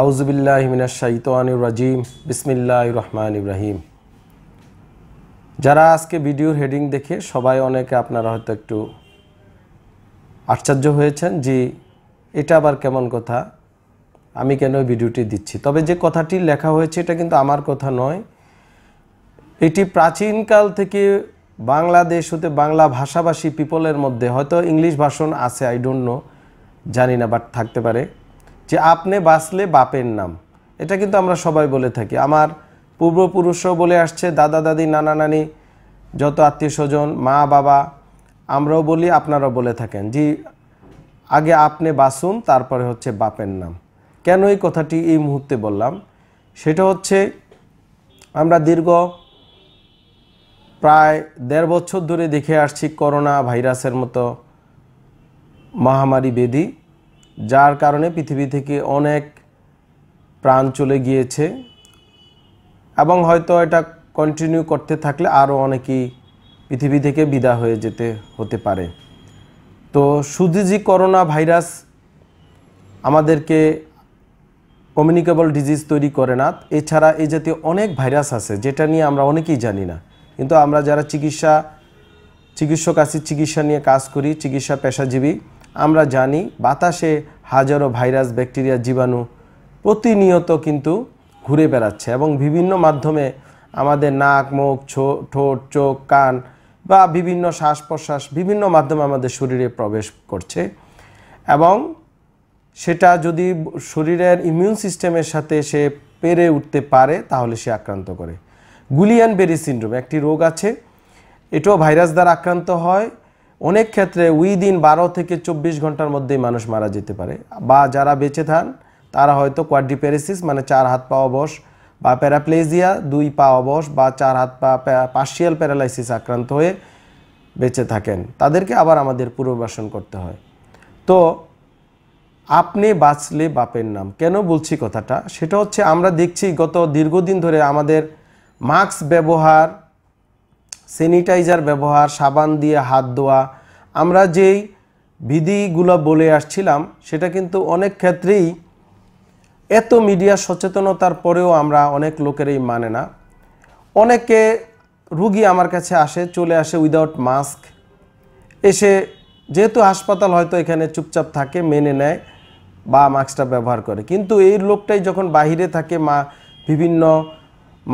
আউজবিল্লাহিমিনাশাইতানুর বিসমিল্লাহ রহমান ইব্রাহিম যারা আজকে ভিডিওর হেডিং দেখে সবাই অনেকে আপনারা হয়তো একটু আশ্চর্য হয়েছেন যে এটা আবার কেমন কথা আমি কেন ভিডিওটি দিচ্ছি তবে যে কথাটি লেখা হয়েছে এটা কিন্তু আমার কথা নয় এটি প্রাচীনকাল থেকে বাংলাদেশ হতে বাংলা ভাষাভাষী পিপলের মধ্যে হয়তো ইংলিশ ভাষণ আছে আই ডোন্ট নো জানি না বাট থাকতে পারে যে আপনি বাঁচলে বাপের নাম এটা কিন্তু আমরা সবাই বলে থাকি আমার পূর্বপুরুষও বলে আসছে দাদা দাদি নানা নানি যত আত্মীয় স্বজন মা বাবা আমরাও বলি আপনারাও বলে থাকেন যে আগে আপনি বাসুন তারপরে হচ্ছে বাপের নাম কেন এই কথাটি এই মুহূর্তে বললাম সেটা হচ্ছে আমরা দীর্ঘ প্রায় দেড় বছর ধরে দেখে আসছি করোনা ভাইরাসের মতো মহামারী বেদী যার কারণে পৃথিবী থেকে অনেক প্রাণ চলে গিয়েছে এবং হয়তো এটা কন্টিনিউ করতে থাকলে আরও অনেকেই পৃথিবী থেকে বিদা হয়ে যেতে হতে পারে তো শুধু যে করোনা ভাইরাস আমাদেরকে কমিউনিকেবল ডিজিজ তৈরি করে না এছাড়া এই জাতীয় অনেক ভাইরাস আছে যেটা নিয়ে আমরা অনেকেই জানি না কিন্তু আমরা যারা চিকিৎসা চিকিৎসক আছি চিকিৎসা নিয়ে কাজ করি চিকিৎসা পেশাজীবী আমরা জানি বাতাসে হাজারো ভাইরাস ব্যাকটেরিয়া জীবাণু প্রতিনিয়ত কিন্তু ঘুরে বেড়াচ্ছে এবং বিভিন্ন মাধ্যমে আমাদের নাক মুখ ছো ঠোঁট চোখ কান বা বিভিন্ন শ্বাস প্রশ্বাস বিভিন্ন মাধ্যমে আমাদের শরীরে প্রবেশ করছে এবং সেটা যদি শরীরের ইমিউন সিস্টেমের সাথে সে পেরে উঠতে পারে তাহলে সে আক্রান্ত করে গুলিয়ান বেরি সিন্ড্রোম একটি রোগ আছে এটাও ভাইরাস দ্বারা আক্রান্ত হয় অনেক ক্ষেত্রে উইদিন বারো থেকে চব্বিশ ঘন্টার মধ্যেই মানুষ মারা যেতে পারে বা যারা বেঁচে থান তারা হয়তো কোয়াড্রিপ্যারিসিস মানে চার হাত পা অবশ বা প্যারাপ্লেজিয়া দুই পা অবশ বা চার হাত পা পার্শিয়াল প্যারালাইসিস আক্রান্ত হয়ে বেঁচে থাকেন তাদেরকে আবার আমাদের পুনর্বাসন করতে হয় তো আপনি বাঁচলে বাপের নাম কেন বলছি কথাটা সেটা হচ্ছে আমরা দেখছি গত দীর্ঘদিন ধরে আমাদের মাস্ক ব্যবহার স্যানিটাইজার ব্যবহার সাবান দিয়ে হাত ধোয়া আমরা যেই বিধিগুলো বলে আসছিলাম সেটা কিন্তু অনেক ক্ষেত্রেই এত মিডিয়া সচেতনতার পরেও আমরা অনেক লোকেরই মানে না অনেকে রুগী আমার কাছে আসে চলে আসে উইদাউট মাস্ক এসে যেহেতু হাসপাতাল হয়তো এখানে চুপচাপ থাকে মেনে নেয় বা মাস্কটা ব্যবহার করে কিন্তু এই লোকটাই যখন বাহিরে থাকে মা বিভিন্ন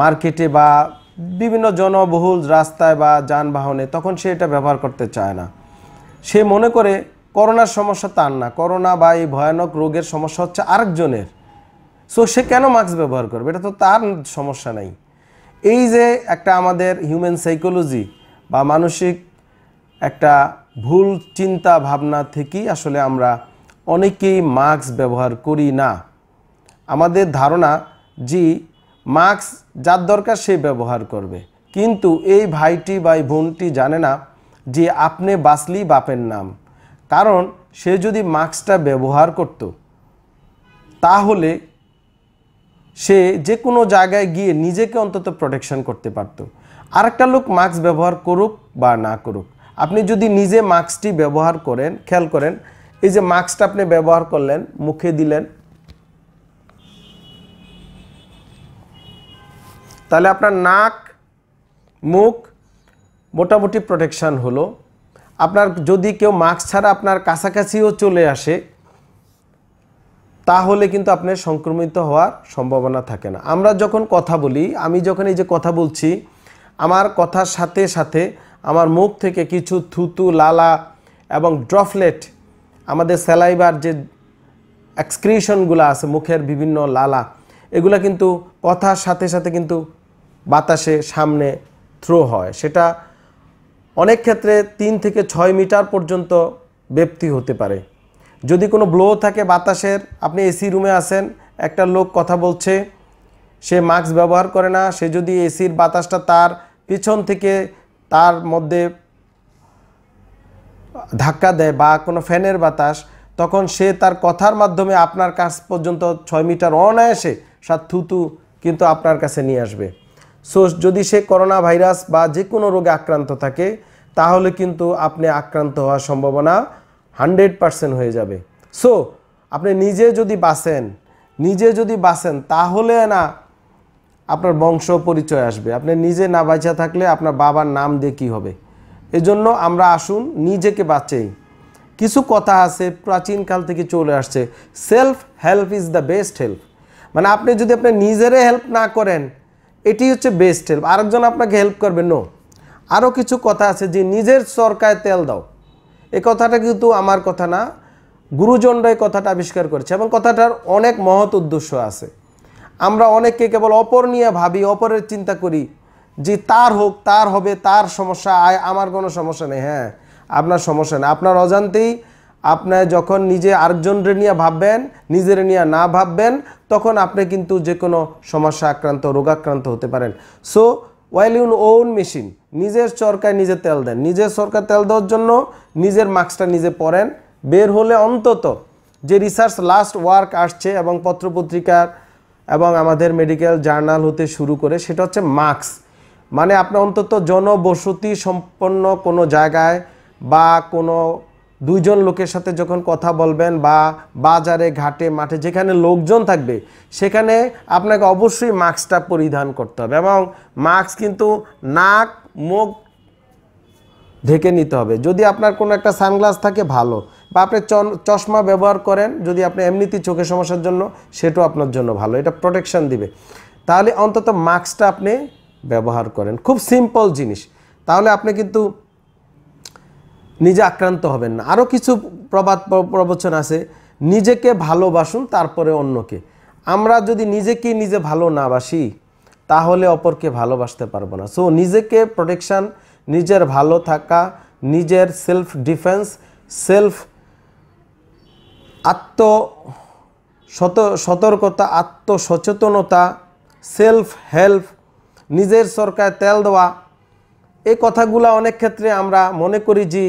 মার্কেটে বা বিভিন্ন জনবহুল রাস্তায় বা যানবাহনে তখন সে এটা ব্যবহার করতে চায় না সে মনে করে করোনার সমস্যা তার না করোনা বা এই ভয়ানক রোগের সমস্যা হচ্ছে আরেকজনের সো সে কেন মাস্ক ব্যবহার করবে এটা তো তার সমস্যা নাই এই যে একটা আমাদের হিউম্যান সাইকোলজি বা মানসিক একটা ভুল চিন্তা ভাবনা থেকেই আসলে আমরা অনেকেই মাস্ক ব্যবহার করি না আমাদের ধারণা যে মাস্ক যার দরকার সে ব্যবহার করবে কিন্তু এই ভাইটি বা এই বোনটি জানে না যে আপনি বাঁচলি বাপের নাম কারণ সে যদি মাস্কটা ব্যবহার করত তাহলে সে যে কোনো জায়গায় গিয়ে নিজেকে অন্তত প্রোটেকশন করতে পারত আরেকটা লোক মাস্ক ব্যবহার করুক বা না করুক আপনি যদি নিজে মাস্কটি ব্যবহার করেন খেয়াল করেন এই যে মাস্কটা আপনি ব্যবহার করলেন মুখে দিলেন তাহলে আপনার নাক মুখ মোটামুটি প্রোটেকশান হলো আপনার যদি কেউ মাস্ক ছাড়া আপনার কাছাকাছিও চলে আসে তাহলে কিন্তু আপনার সংক্রমিত হওয়ার সম্ভাবনা থাকে না আমরা যখন কথা বলি আমি যখন এই যে কথা বলছি আমার কথার সাথে সাথে আমার মুখ থেকে কিছু থুতু লালা এবং ড্রফলেট আমাদের স্যালাইবার যে এক্সক্রিশনগুলো আছে মুখের বিভিন্ন লালা এগুলো কিন্তু কথার সাথে সাথে কিন্তু বাতাসে সামনে থ্রো হয় সেটা অনেক ক্ষেত্রে তিন থেকে ছয় মিটার পর্যন্ত ব্যপ্তি হতে পারে যদি কোনো ব্লো থাকে বাতাসের আপনি এসি রুমে আসেন একটা লোক কথা বলছে সে মাস্ক ব্যবহার করে না সে যদি এসির বাতাসটা তার পিছন থেকে তার মধ্যে ধাক্কা দেয় বা কোনো ফ্যানের বাতাস তখন সে তার কথার মাধ্যমে আপনার কাছ পর্যন্ত ছয় মিটার অনায়াসে সাত থুতু কিন্তু আপনার কাছে নিয়ে আসবে সো যদি সে করোনা ভাইরাস বা যে কোনো রোগে আক্রান্ত থাকে তাহলে কিন্তু আপনি আক্রান্ত হওয়ার সম্ভাবনা হান্ড্রেড পারসেন্ট হয়ে যাবে সো আপনি নিজে যদি বাঁচেন নিজে যদি বাঁচেন তাহলে না আপনার বংশ পরিচয় আসবে আপনি নিজে না বাঁচা থাকলে আপনার বাবার নাম দিয়ে কী হবে এজন্য আমরা আসুন নিজেকে বাঁচেই কিছু কথা আছে প্রাচীনকাল থেকে চলে আসছে self help is the best help মানে আপনি যদি আপনি নিজেরে হেল্প না করেন এটি হচ্ছে বেস্ট হেল্প আরেকজন আপনাকে হেল্প করবে নো আরও কিছু কথা আছে যে নিজের সরকায় তেল দাও এ কথাটা কিন্তু আমার কথা না গুরুজনরা এই কথাটা আবিষ্কার করেছে এবং কথাটার অনেক মহৎ উদ্দেশ্য আছে আমরা অনেককে কেবল অপর নিয়ে ভাবি অপরের চিন্তা করি যে তার হোক তার হবে তার সমস্যা আয় আমার কোনো সমস্যা নেই হ্যাঁ আপনার সমস্যা নেই আপনার অজান্তেই আপনার যখন নিজে আরেকজনরে নিয়ে ভাববেন নিজের নিয়ে না ভাববেন তখন আপনি কিন্তু যে কোনো সমস্যা আক্রান্ত রোগাক্রান্ত হতে পারেন so while your own machine নিজের চরকায় নিজে তেল দেন নিজের সরকার তেল দেওয়ার জন্য নিজের মাস্কটা নিজে পরেন বের হলে অন্তত যে রিসার্চ লাস্ট ওয়ার্ক আসছে এবং পত্রপত্রিকার এবং আমাদের মেডিকেল জার্নাল হতে শুরু করে সেটা হচ্ছে মাস্ক মানে আপনি অন্তত জনবসতি সম্পন্ন কোনো জায়গায় বা কোনো দুইজন লোকের সাথে যখন কথা বলবেন বা বাজারে ঘাটে মাঠে যেখানে লোকজন থাকবে সেখানে আপনাকে অবশ্যই মাস্কটা পরিধান করতে হবে এবং মাস্ক কিন্তু নাক মুখ ঢেকে নিতে হবে যদি আপনার কোনো একটা সানগ্লাস থাকে ভালো বা আপনি চশমা ব্যবহার করেন যদি আপনি এমনিতেই চোখের সমস্যার জন্য সেটাও আপনার জন্য ভালো এটা প্রোটেকশান দিবে তাহলে অন্তত মাস্কটা আপনি ব্যবহার করেন খুব সিম্পল জিনিস তাহলে আপনি কিন্তু নিজে আক্রান্ত হবেন না আরও কিছু প্রবাদ প্রবচন আছে নিজেকে ভালোবাসুন তারপরে অন্যকে আমরা যদি নিজেকে নিজে ভালো না বাসি তাহলে অপরকে ভালোবাসতে পারবো না সো নিজেকে প্রোটেকশান নিজের ভালো থাকা নিজের সেলফ ডিফেন্স সেলফ আত্ম সত সতর্কতা আত্মসচেতনতা সেলফ হেল্প নিজের সরকার তেল দেওয়া এই কথাগুলো অনেক ক্ষেত্রে আমরা মনে করি যে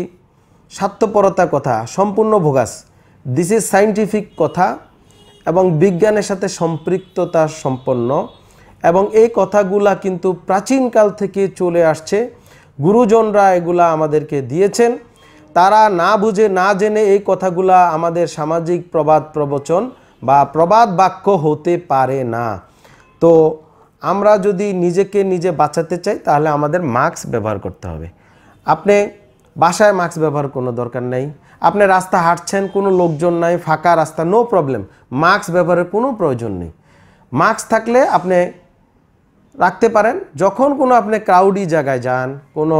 স্বার্থপরতা কথা সম্পূর্ণ ভোগাস দিস ইজ সাইন্টিফিক কথা এবং বিজ্ঞানের সাথে সম্পৃক্ততা সম্পন্ন এবং এই কথাগুলা কিন্তু প্রাচীনকাল থেকে চলে আসছে গুরুজনরা এগুলা আমাদেরকে দিয়েছেন তারা না বুঝে না জেনে এই কথাগুলা আমাদের সামাজিক প্রবাদ প্রবচন বা প্রবাদ বাক্য হতে পারে না তো আমরা যদি নিজেকে নিজে বাঁচাতে চাই তাহলে আমাদের মাস্ক ব্যবহার করতে হবে আপনি বাসায় মাস্ক ব্যবহার কোনো দরকার নেই আপনি রাস্তা হাঁটছেন কোনো লোকজন নাই ফাঁকা রাস্তা নো প্রবলেম মাস্ক ব্যবহারের কোনো প্রয়োজন নেই মাস্ক থাকলে আপনি রাখতে পারেন যখন কোনো আপনি ক্রাউডি জায়গায় যান কোনো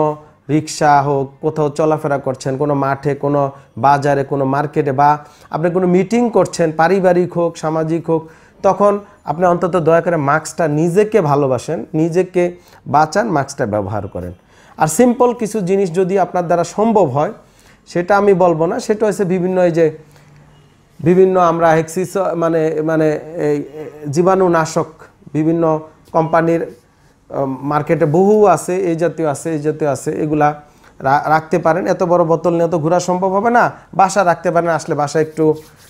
রিক্সা হোক কোথাও চলাফেরা করছেন কোনো মাঠে কোনো বাজারে কোনো মার্কেটে বা আপনি কোনো মিটিং করছেন পারিবারিক হোক সামাজিক হোক তখন আপনি অন্তত দয়া করে মাস্কটা নিজেকে ভালোবাসেন নিজেকে বাঁচান মাস্কটা ব্যবহার করেন আর সিম্পল কিছু জিনিস যদি আপনার দ্বারা সম্ভব হয় সেটা আমি বলবো না সেটা হচ্ছে বিভিন্ন এই যে বিভিন্ন আমরা হেক্সিস মানে মানে এই জীবাণুনাশক বিভিন্ন কোম্পানির মার্কেটে বহু আছে এই জাতীয় আছে এই জাতীয় আছে এগুলা রাখতে পারেন এত বড় বোতল নিয়ে তো ঘোরা সম্ভব হবে না বাসা রাখতে পারেন আসলে বাসা একটু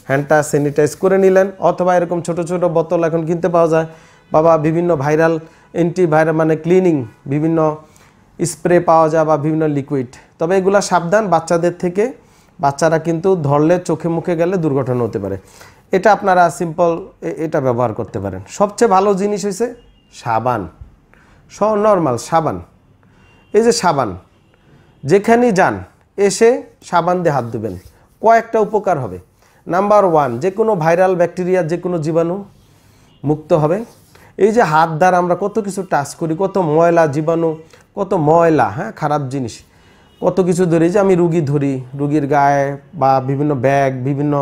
হ্যান্ডটা স্যানিটাইজ করে নিলেন অথবা এরকম ছোট ছোট বোতল এখন কিনতে পাওয়া যায় বাবা বিভিন্ন ভাইরাল অ্যান্টিভাইরাল মানে ক্লিনিং বিভিন্ন স্প্রে পাওয়া যায় বা বিভিন্ন লিকুইড তবে এগুলো সাবধান বাচ্চাদের থেকে বাচ্চারা কিন্তু ধরলে চোখে মুখে গেলে দুর্ঘটনা হতে পারে এটা আপনারা সিম্পল এটা ব্যবহার করতে পারেন সবচেয়ে ভালো জিনিস হয়েছে সাবান স নর্মাল সাবান এই যে সাবান যেখানেই যান এসে সাবান দিয়ে হাত ধুবেন কয়েকটা উপকার হবে নাম্বার ওয়ান যে কোনো ভাইরাল ব্যাকটেরিয়া যে কোনো জীবাণু মুক্ত হবে এই যে হাত দ্বারা আমরা কত কিছু টাচ করি কত ময়লা জীবাণু কত ময়লা হ্যাঁ খারাপ জিনিস কত কিছু ধরি যে আমি রুগী ধরি রুগীর গায়ে বা বিভিন্ন ব্যাগ বিভিন্ন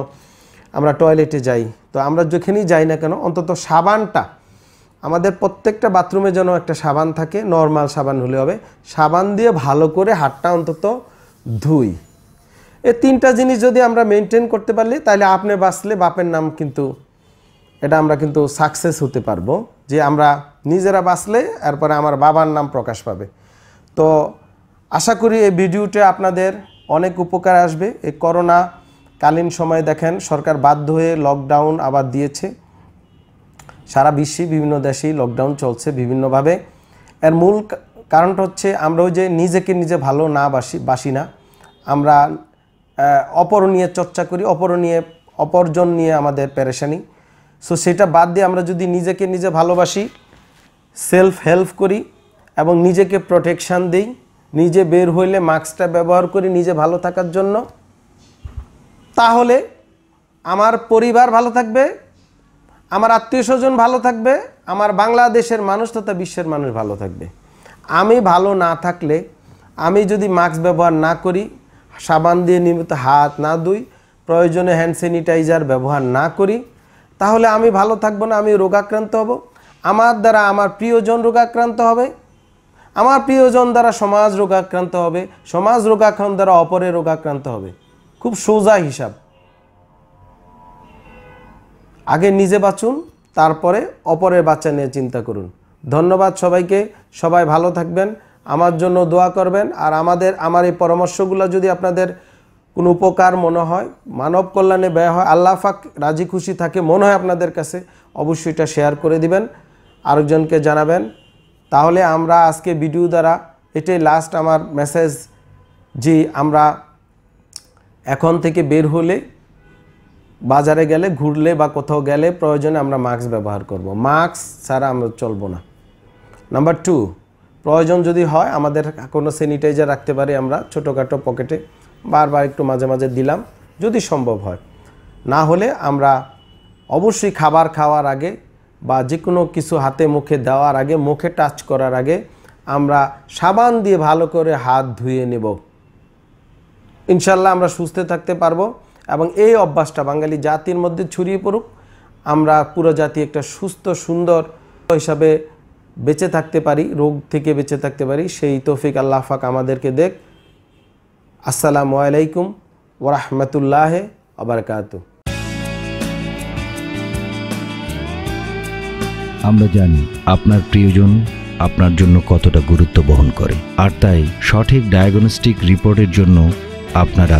আমরা টয়লেটে যাই তো আমরা যেখানেই যাই না কেন অন্তত সাবানটা আমাদের প্রত্যেকটা বাথরুমে যেন একটা সাবান থাকে নর্মাল সাবান হলে হবে সাবান দিয়ে ভালো করে হাতটা অন্তত ধুই এই তিনটা জিনিস যদি আমরা মেনটেন করতে পারলে তাহলে আপনি বাঁচলে বাপের নাম কিন্তু এটা আমরা কিন্তু সাকসেস হতে পারবো যে আমরা নিজেরা বাঁচলে এরপরে আমার বাবার নাম প্রকাশ পাবে তো আশা করি এই ভিডিওটা আপনাদের অনেক উপকার আসবে এই করোনাকালীন সময় দেখেন সরকার বাধ্য হয়ে লকডাউন আবার দিয়েছে সারা বিশ্বে বিভিন্ন দেশেই লকডাউন চলছে বিভিন্নভাবে এর মূল কারণটা হচ্ছে আমরা ওই যে নিজেকে নিজে ভালো না বাসি বাসি না আমরা অপর নিয়ে চর্চা করি অপর নিয়ে অপরজন নিয়ে আমাদের প্যারেশানি সো সেটা বাদ দিয়ে আমরা যদি নিজেকে নিজে ভালোবাসি সেলফ হেল্প করি এবং নিজেকে প্রোটেকশান দিই নিজে বের হইলে মাস্কটা ব্যবহার করি নিজে ভালো থাকার জন্য তাহলে আমার পরিবার ভালো থাকবে আমার আত্মীয় স্বজন ভালো থাকবে আমার বাংলাদেশের মানুষ তথা বিশ্বের মানুষ ভালো থাকবে আমি ভালো না থাকলে আমি যদি মাস্ক ব্যবহার না করি সাবান দিয়ে নিয়মিত হাত না ধুই প্রয়োজনে হ্যান্ড স্যানিটাইজার ব্যবহার না করি তাহলে আমি ভালো থাকবো না আমি রোগাক্রান্ত হব আমার দ্বারা আমার প্রিয়জন রোগাক্রান্ত হবে আমার প্রিয়জন দ্বারা সমাজ রোগাক্রান্ত হবে সমাজ রোগাক্রান্ত দ্বারা অপরে রোগাক্রান্ত হবে খুব সোজা হিসাব আগে নিজে বাঁচুন তারপরে অপরের বাচ্চা নিয়ে চিন্তা করুন ধন্যবাদ সবাইকে সবাই ভালো থাকবেন আমার জন্য দোয়া করবেন আর আমাদের আমার এই পরামর্শগুলো যদি আপনাদের কোনো উপকার মনে হয় মানব কল্যাণে ব্যয় হয় আল্লাহ ফাক রাজি খুশি থাকে মনে হয় আপনাদের কাছে অবশ্যই এটা শেয়ার করে দিবেন আরেকজনকে জানাবেন তাহলে আমরা আজকে ভিডিও দ্বারা এটাই লাস্ট আমার মেসেজ যে আমরা এখন থেকে বের হলে বাজারে গেলে ঘুরলে বা কোথাও গেলে প্রয়োজনে আমরা মাস্ক ব্যবহার করব। মাস্ক ছাড়া আমরা চলবো না নাম্বার টু প্রয়োজন যদি হয় আমাদের কোনো স্যানিটাইজার রাখতে পারি আমরা ছোটোখাটো পকেটে বারবার একটু মাঝে মাঝে দিলাম যদি সম্ভব হয় না হলে আমরা অবশ্যই খাবার খাওয়ার আগে বা যে কোনো কিছু হাতে মুখে দেওয়ার আগে মুখে টাচ করার আগে আমরা সাবান দিয়ে ভালো করে হাত ধুয়ে নেব ইনশাল্লাহ আমরা সুস্থ থাকতে পারবো এবং এই অভ্যাসটা বাঙালি জাতির মধ্যে ছড়িয়ে পড়ুক আমরা পুরো জাতি একটা সুস্থ সুন্দর হিসাবে বেঁচে থাকতে পারি রোগ থেকে বেঁচে থাকতে পারি সেই তৌফিক আল্লাহ ফাক আমাদেরকে দেখ আসসালামু আলাইকুম ওরহমতুল্লাহ আবরকাত আমরা জানি আপনার প্রিয়জন আপনার জন্য কতটা গুরুত্ব বহন করে আর তাই সঠিক ডায়াগনস্টিক রিপোর্টের জন্য আপনারা